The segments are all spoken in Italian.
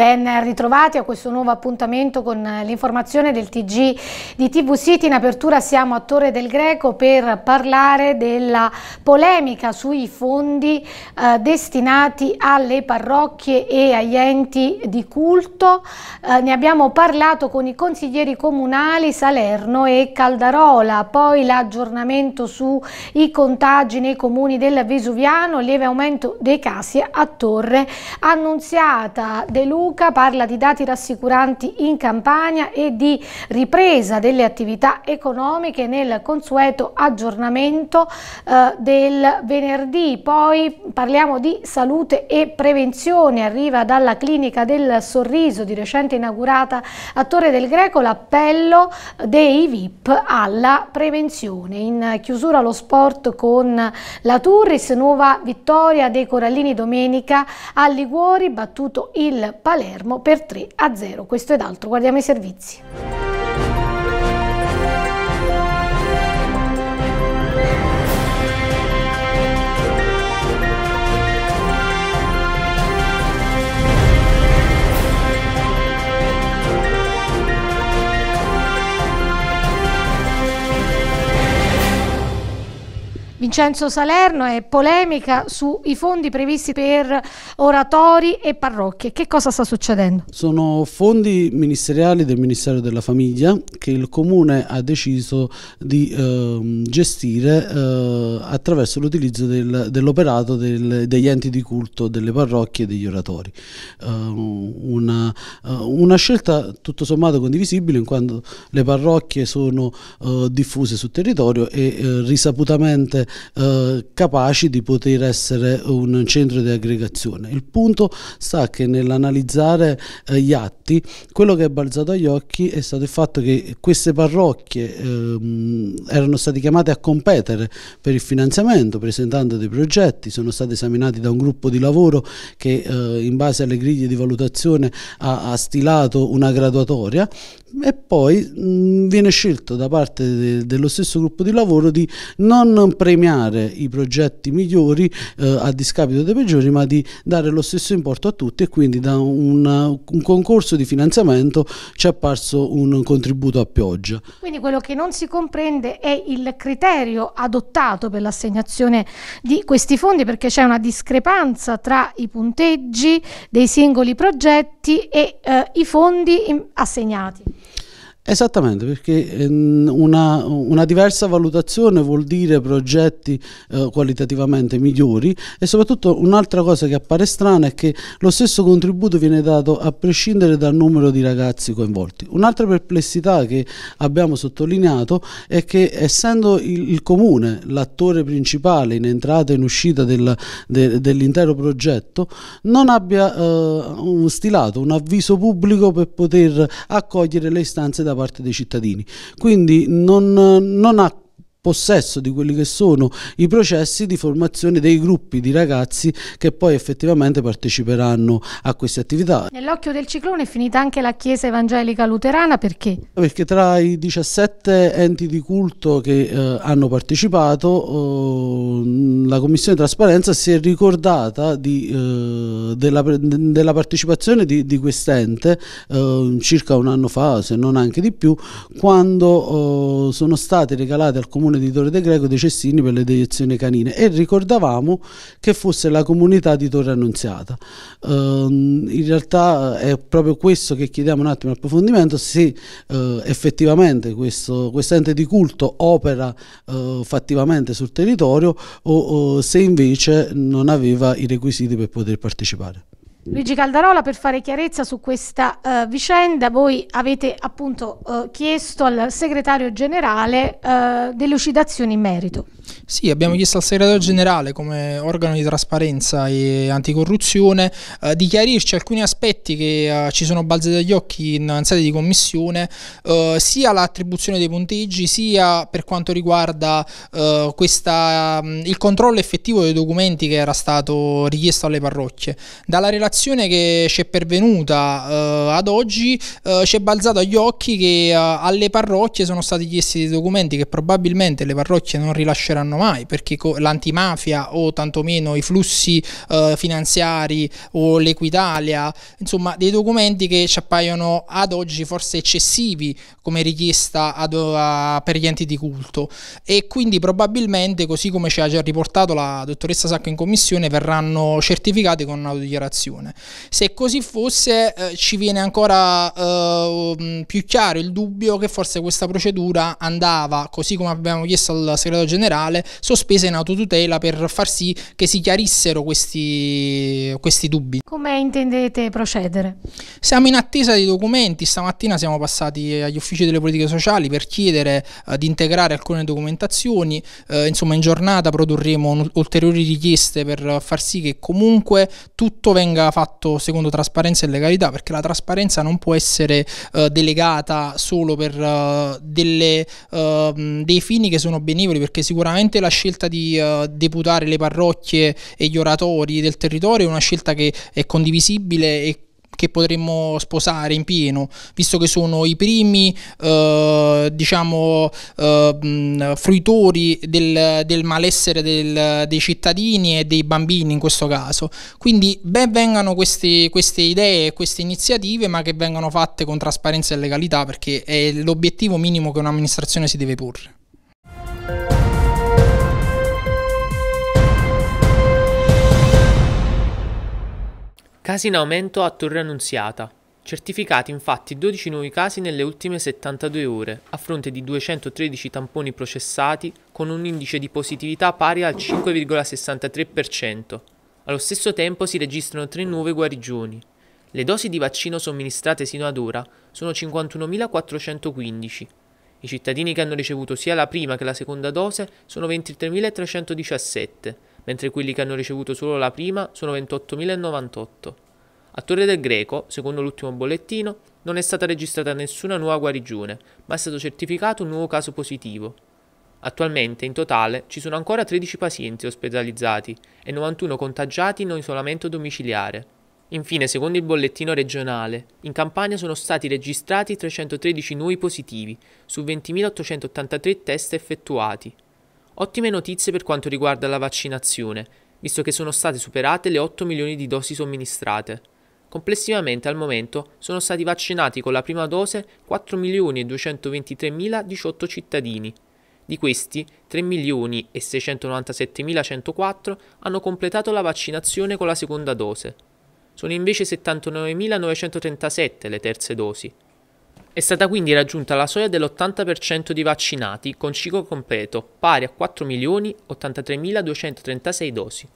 Ben ritrovati a questo nuovo appuntamento con l'informazione del TG di TV City. In apertura siamo a Torre del Greco per parlare della polemica sui fondi eh, destinati alle parrocchie e agli enti di culto. Eh, ne abbiamo parlato con i consiglieri comunali Salerno e Caldarola, poi l'aggiornamento sui contagi nei comuni del Vesuviano, lieve aumento dei casi a Torre Annunziata. De Luca Luca parla di dati rassicuranti in Campania e di ripresa delle attività economiche nel consueto aggiornamento eh, del venerdì. Poi parliamo di salute e prevenzione, arriva dalla clinica del sorriso di recente inaugurata a Torre del Greco l'appello dei VIP alla prevenzione. In chiusura lo sport con la Turris, nuova vittoria dei Corallini domenica a Liguori, battuto il Palermo Palermo per 3 a 0. Questo ed altro, guardiamo i servizi. Vincenzo Salerno è polemica sui fondi previsti per oratori e parrocchie. Che cosa sta succedendo? Sono fondi ministeriali del Ministero della Famiglia che il Comune ha deciso di eh, gestire eh, attraverso l'utilizzo del, dell'operato del, degli enti di culto, delle parrocchie e degli oratori. Eh, una, eh, una, scelta tutto sommato condivisibile in quanto le parrocchie sono eh, diffuse sul territorio e eh, risaputamente eh, capaci di poter essere un centro di aggregazione. Il punto sta che nell'analizzare eh, gli atti, quello che è balzato agli occhi è stato il fatto che queste parrocchie ehm, erano state chiamate a competere per il finanziamento, presentando dei progetti, sono stati esaminati da un gruppo di lavoro che eh, in base alle griglie di valutazione ha, ha stilato una graduatoria e poi mh, viene scelto da parte de dello stesso gruppo di lavoro di non premiare premiare i progetti migliori eh, a discapito dei peggiori ma di dare lo stesso importo a tutti e quindi da una, un concorso di finanziamento ci è apparso un contributo a pioggia. Quindi quello che non si comprende è il criterio adottato per l'assegnazione di questi fondi perché c'è una discrepanza tra i punteggi dei singoli progetti e eh, i fondi assegnati. Esattamente, perché ehm, una, una diversa valutazione vuol dire progetti eh, qualitativamente migliori e soprattutto un'altra cosa che appare strana è che lo stesso contributo viene dato a prescindere dal numero di ragazzi coinvolti. Un'altra perplessità che abbiamo sottolineato è che essendo il, il comune l'attore principale in entrata e in uscita del, de, dell'intero progetto, non abbia eh, un stilato un avviso pubblico per poter accogliere le istanze da parte parte dei cittadini. Quindi non, non ha possesso di quelli che sono i processi di formazione dei gruppi di ragazzi che poi effettivamente parteciperanno a queste attività. Nell'occhio del ciclone è finita anche la Chiesa Evangelica Luterana perché? Perché tra i 17 enti di culto che eh, hanno partecipato eh, la Commissione Trasparenza si è ricordata di, eh, della, della, partecipazione di, di quest'ente eh, circa un anno fa se non anche di più quando oh, sono state regalate al Comune comune di Torre De Greco dei Cestini per le deiezioni canine e ricordavamo che fosse la comunità di Torre Annunziata. Ehm, in realtà eh, è proprio questo che chiediamo un attimo approfondimento, se eh, effettivamente questo quest ente di culto opera eh, fattivamente sul territorio o, o se invece non aveva i requisiti per poter partecipare. Luigi Caldarola, per fare chiarezza su questa uh, vicenda, voi avete appunto uh, chiesto al segretario generale uh, eh, delucidazioni in merito. Sì, abbiamo chiesto al segretario generale come organo di trasparenza e anticorruzione eh, di chiarirci alcuni aspetti che eh, ci sono balzati agli occhi in, in sede di commissione, eh, sia l'attribuzione dei punteggi, sia per quanto riguarda eh, questa, mm, il controllo effettivo dei documenti che era stato richiesto alle parrocchie. Dalla relazione che ci è pervenuta eh, ad oggi eh, ci è balzato agli occhi che alle parrocchie sono stati chiesti dei documenti che probabilmente le parrocchie non rilasceranno cesseranno mai perché l'antimafia o tantomeno i flussi eh, finanziari o l'Equitalia, insomma dei documenti che ci appaiono ad oggi forse eccessivi come richiesta ad, a, eh, per gli enti di culto e quindi probabilmente così come ci ha già riportato la dottoressa Sacco in commissione verranno certificati con un'autodichiarazione. Se così fosse eh, ci viene ancora eh, mm, più chiaro il dubbio che forse questa procedura andava così come abbiamo chiesto al segretario generale legale sospesa in autotutela per far sì che si chiarissero questi, questi dubbi. Come intendete procedere? Siamo in attesa dei documenti, stamattina siamo passati eh, agli uffici delle politiche sociali per chiedere eh, di integrare alcune documentazioni, eh, insomma in giornata produrremo ulteriori richieste per far sì che comunque tutto venga fatto secondo trasparenza e legalità, perché la trasparenza non può essere eh, delegata solo per eh, delle, ehm, dei fini che sono benevoli, perché sicuramente sicuramente la scelta di uh, deputare le parrocchie e gli oratori del territorio è una scelta che è condivisibile e che potremmo sposare in pieno, visto che sono i primi eh, diciamo, eh, fruitori del, del malessere del, dei cittadini e dei bambini in questo caso. Quindi ben vengano queste, queste idee, queste iniziative, ma che vengano fatte con trasparenza e legalità, perché è l'obiettivo minimo che un'amministrazione si deve porre. Casi in aumento a Torre Annunziata. Certificati infatti 12 nuovi casi nelle ultime 72 ore, a fronte di 213 tamponi processati, con un indice di positività pari al 5,63%. Allo stesso tempo si registrano 3 nuove guarigioni. Le dosi di vaccino somministrate sino ad ora sono 51.415. I cittadini che hanno ricevuto sia la prima che la seconda dose sono 23.317 mentre quelli che hanno ricevuto solo la prima sono 28.098. A Torre del Greco, secondo l'ultimo bollettino, non è stata registrata nessuna nuova guarigione, ma è stato certificato un nuovo caso positivo. Attualmente in totale ci sono ancora 13 pazienti ospedalizzati e 91 contagiati in isolamento domiciliare. Infine, secondo il bollettino regionale, in Campania sono stati registrati 313 nuovi positivi su 20.883 test effettuati, Ottime notizie per quanto riguarda la vaccinazione, visto che sono state superate le 8 milioni di dosi somministrate. Complessivamente al momento sono stati vaccinati con la prima dose 4.223.018 cittadini. Di questi 3.697.104 hanno completato la vaccinazione con la seconda dose. Sono invece 79.937 le terze dosi. È stata quindi raggiunta la soglia dell'80% di vaccinati con ciclo completo, pari a 4.083.236 dosi.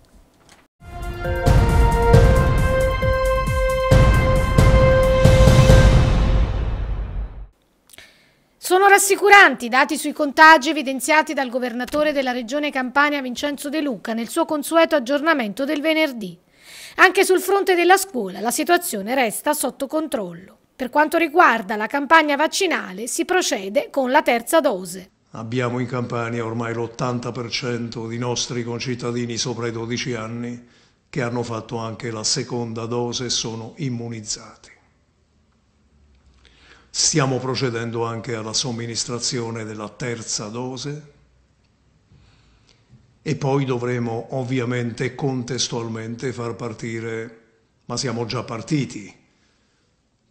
Sono rassicuranti i dati sui contagi evidenziati dal governatore della regione Campania Vincenzo De Luca nel suo consueto aggiornamento del venerdì. Anche sul fronte della scuola la situazione resta sotto controllo. Per quanto riguarda la campagna vaccinale si procede con la terza dose. Abbiamo in Campania ormai l'80% di nostri concittadini sopra i 12 anni che hanno fatto anche la seconda dose e sono immunizzati. Stiamo procedendo anche alla somministrazione della terza dose e poi dovremo ovviamente contestualmente far partire, ma siamo già partiti,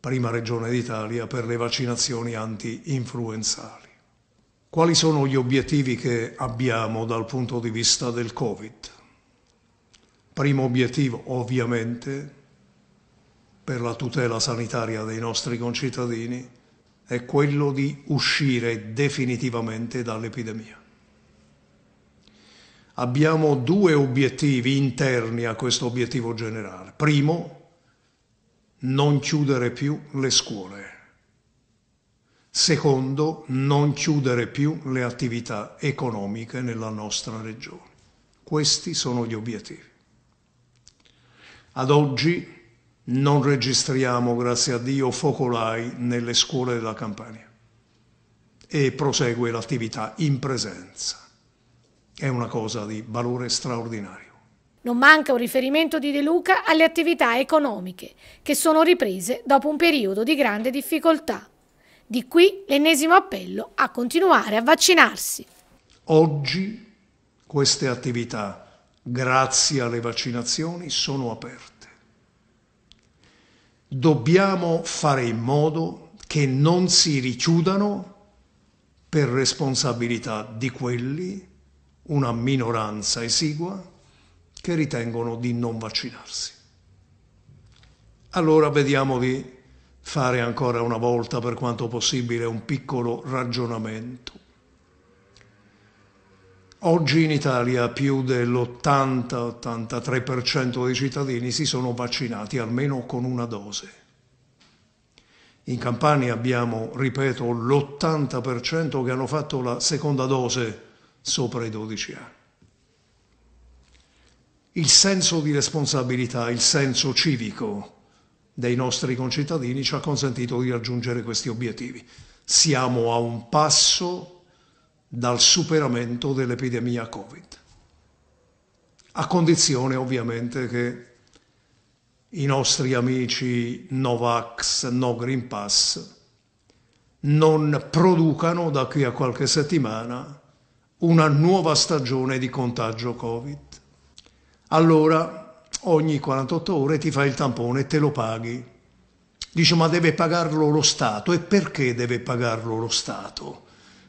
prima regione d'Italia, per le vaccinazioni anti-influenzali. Quali sono gli obiettivi che abbiamo dal punto di vista del Covid? Primo obiettivo, ovviamente, per la tutela sanitaria dei nostri concittadini è quello di uscire definitivamente dall'epidemia. Abbiamo due obiettivi interni a questo obiettivo generale. Primo, non chiudere più le scuole. Secondo, non chiudere più le attività economiche nella nostra regione. Questi sono gli obiettivi. Ad oggi non registriamo, grazie a Dio, focolai nelle scuole della Campania e prosegue l'attività in presenza. È una cosa di valore straordinario. Non manca un riferimento di De Luca alle attività economiche, che sono riprese dopo un periodo di grande difficoltà. Di qui l'ennesimo appello a continuare a vaccinarsi. Oggi queste attività, grazie alle vaccinazioni, sono aperte. Dobbiamo fare in modo che non si richiudano per responsabilità di quelli, una minoranza esigua, che ritengono di non vaccinarsi. Allora vediamo di fare ancora una volta, per quanto possibile, un piccolo ragionamento. Oggi in Italia più dell'80-83% dei cittadini si sono vaccinati almeno con una dose. In Campania abbiamo, ripeto, l'80% che hanno fatto la seconda dose sopra i 12 anni il senso di responsabilità, il senso civico dei nostri concittadini ci ha consentito di raggiungere questi obiettivi. Siamo a un passo dal superamento dell'epidemia Covid, a condizione ovviamente che i nostri amici Novax, No Green Pass, non producano da qui a qualche settimana una nuova stagione di contagio Covid allora ogni 48 ore ti fai il tampone e te lo paghi. Dice ma deve pagarlo lo Stato e perché deve pagarlo lo Stato?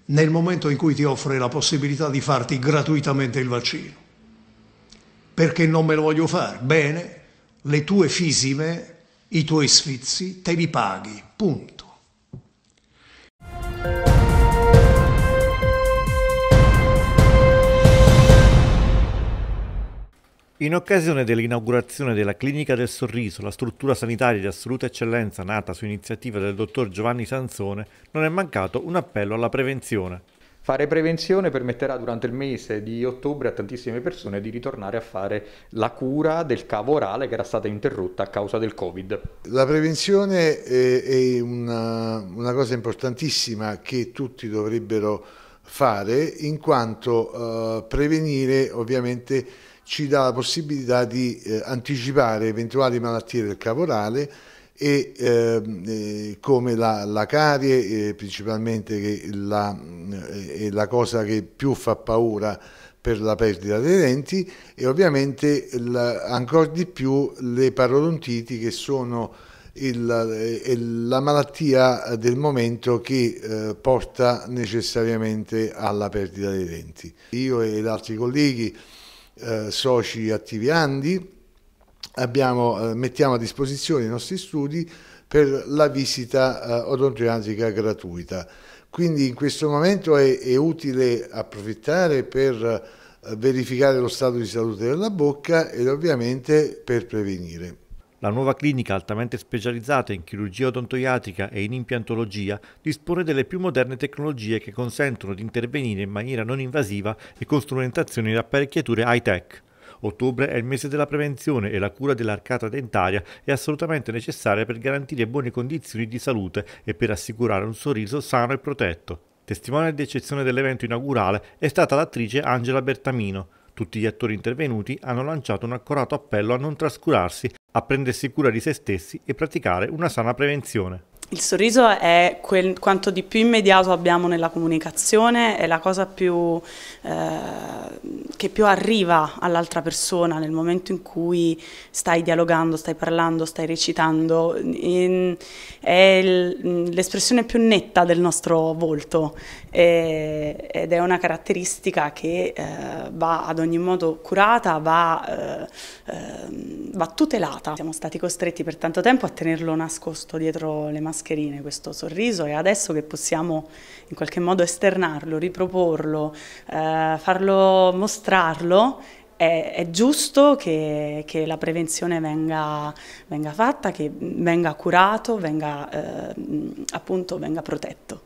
Nel momento in cui ti offre la possibilità di farti gratuitamente il vaccino. Perché non me lo voglio fare? Bene, le tue fisime, i tuoi sfizi, te li paghi, punto. In occasione dell'inaugurazione della Clinica del Sorriso, la struttura sanitaria di assoluta eccellenza nata su iniziativa del dottor Giovanni Sansone, non è mancato un appello alla prevenzione. Fare prevenzione permetterà durante il mese di ottobre a tantissime persone di ritornare a fare la cura del cavo orale che era stata interrotta a causa del Covid. La prevenzione è, una, una, cosa importantissima che tutti dovrebbero fare in quanto eh, prevenire ovviamente ci dà la possibilità di eh, anticipare eventuali malattie del caporale e ehm, eh, come la, la carie eh, principalmente che la, eh, è la cosa che più fa paura per la perdita dei denti e ovviamente ancora di più le parodontiti che sono il, il, eh, la malattia del momento che eh, porta necessariamente alla perdita dei denti. Io ed altri colleghi eh, soci attiviandi, abbiamo, eh, mettiamo a disposizione i nostri studi per la visita eh, odontoiatrica gratuita. Quindi in questo momento è, è utile approfittare per eh, verificare lo stato di salute della bocca ed ovviamente per prevenire. La nuova clinica, altamente specializzata in chirurgia odontoiatrica e in impiantologia, dispone delle più moderne tecnologie che consentono di intervenire in maniera non invasiva e con strumentazioni e apparecchiature high-tech. Ottobre è il mese della prevenzione e la cura dell'arcata dentaria è assolutamente necessaria per garantire buone condizioni di salute e per assicurare un sorriso sano e protetto. Testimone di eccezione dell'evento inaugurale è stata l'attrice Angela Bertamino. Tutti gli attori intervenuti hanno lanciato un accorato appello a non trascurarsi, a prendersi cura di se stessi e praticare una sana prevenzione. Il sorriso è quel, quanto di più immediato abbiamo nella comunicazione, è la cosa più, eh, che più arriva all'altra persona nel momento in cui stai dialogando, stai parlando, stai recitando, in, è l'espressione più netta del nostro volto e, ed è una caratteristica che eh, va ad ogni modo curata, va, eh, ehm, va tutelata. Siamo stati costretti per tanto tempo a tenerlo nascosto dietro le maschere mascherine questo sorriso e adesso che possiamo in qualche modo esternarlo, riproporlo, eh, farlo mostrarlo, è, è giusto che, che, la prevenzione venga, venga, fatta, che venga curato, venga, eh, appunto, venga protetto.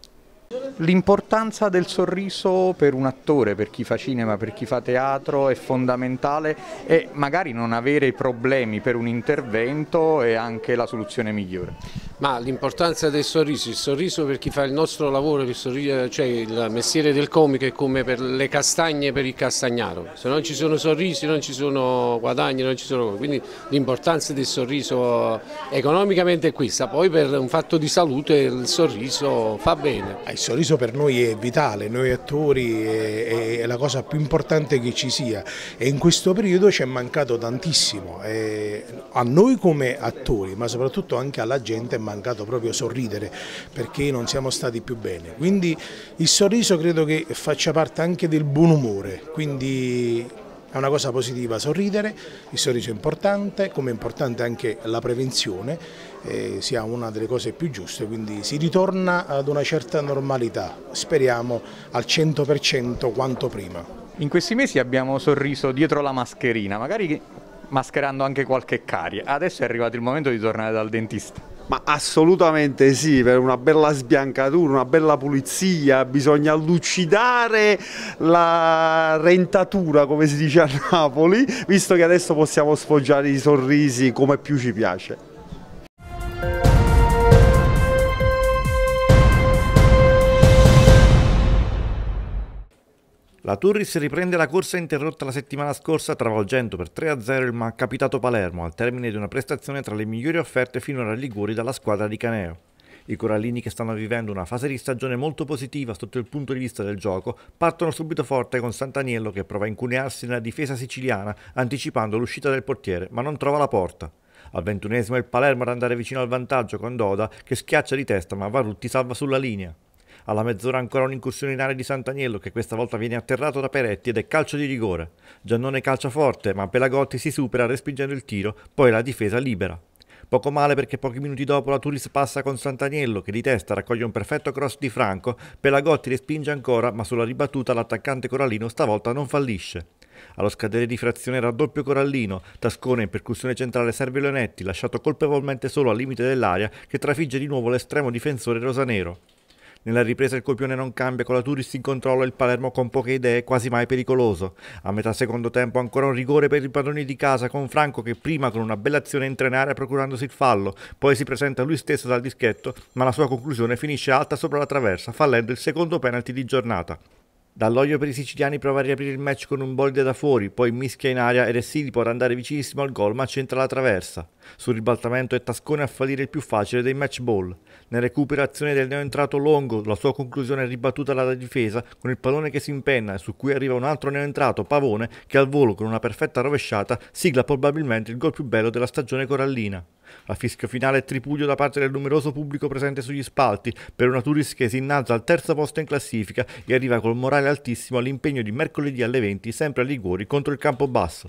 L'importanza del sorriso per un attore, per chi fa cinema, per chi fa teatro è fondamentale e magari non avere problemi per un intervento è anche la soluzione migliore. Ma l'importanza del sorriso, il sorriso per chi fa il nostro lavoro, il, sorriso, cioè il mestiere del comico è come per le castagne per il castagnaro, se non ci sono sorrisi non ci sono guadagni, non ci sono quindi l'importanza del sorriso economicamente è questa, poi per un fatto di salute il sorriso fa bene. Ah, il sorriso per noi è vitale, noi attori è, è la cosa più importante che ci sia e in questo periodo ci è mancato tantissimo, eh, a noi come attori ma soprattutto anche alla gente mancato proprio sorridere perché non siamo stati più bene. Quindi il sorriso credo che faccia parte anche del buon umore, quindi è una cosa positiva sorridere, il sorriso è importante, come è importante anche la prevenzione, eh, sia una delle cose più giuste, quindi si ritorna ad una certa normalità, speriamo al 100% quanto prima. In questi mesi abbiamo sorriso dietro la mascherina, magari mascherando anche qualche carie, adesso è arrivato il momento di tornare dal dentista. Ma assolutamente sì, per una bella sbiancatura, una bella pulizia, bisogna lucidare la rentatura, come si dice a Napoli, visto che adesso possiamo sfoggiare i sorrisi come più ci piace. La Turris riprende la corsa interrotta la settimana scorsa travolgendo per 3-0 il malcapitato Palermo al termine di una prestazione tra le migliori offerte finora Liguri dalla squadra di Caneo. I corallini che stanno vivendo una fase di stagione molto positiva sotto il punto di vista del gioco partono subito forte con Santaniello che prova a incunearsi nella difesa siciliana anticipando l'uscita del portiere ma non trova la porta. Al ventunesimo il Palermo ad andare vicino al vantaggio con Doda che schiaccia di testa ma Varutti salva sulla linea. Alla mezz'ora ancora un'incursione in area di Sant'Agnello che questa volta viene atterrato da Peretti ed è calcio di rigore. Giannone calcia forte ma Pelagotti si supera respingendo il tiro, poi la difesa libera. Poco male perché pochi minuti dopo la Turis passa con Sant'Agnello che di testa raccoglie un perfetto cross di Franco, Pelagotti respinge ancora ma sulla ribattuta l'attaccante Corallino stavolta non fallisce. Allo scadere di frazione raddoppio Corallino, Tascone in percussione centrale serve Leonetti lasciato colpevolmente solo al limite dell'area che trafigge di nuovo l'estremo difensore rosanero. Nella ripresa il copione non cambia, con la Turis in controllo il Palermo con poche idee, quasi mai pericoloso. A metà secondo tempo ancora un rigore per i padroni di casa con Franco che prima con una bella azione entra in area procurandosi il fallo, poi si presenta lui stesso dal dischetto, ma la sua conclusione finisce alta sopra la traversa, fallendo il secondo penalty di giornata. Dall'olio per i siciliani prova a riaprire il match con un bolide da fuori, poi mischia in aria ed Essili può andare vicinissimo al gol ma centra la traversa. Sul ribaltamento è Tascone a fallire il più facile dei match ball. Nella recuperazione del neoentrato Longo, la sua conclusione è ribattuta dalla difesa con il pallone che si impenna e su cui arriva un altro neoentrato, Pavone, che al volo con una perfetta rovesciata sigla probabilmente il gol più bello della stagione corallina. A fischio finale e tripudio da parte del numeroso pubblico presente sugli spalti per una Turis che si innalza al terzo posto in classifica e arriva col morale altissimo all'impegno di mercoledì alle 20 sempre a Liguori contro il Campobasso.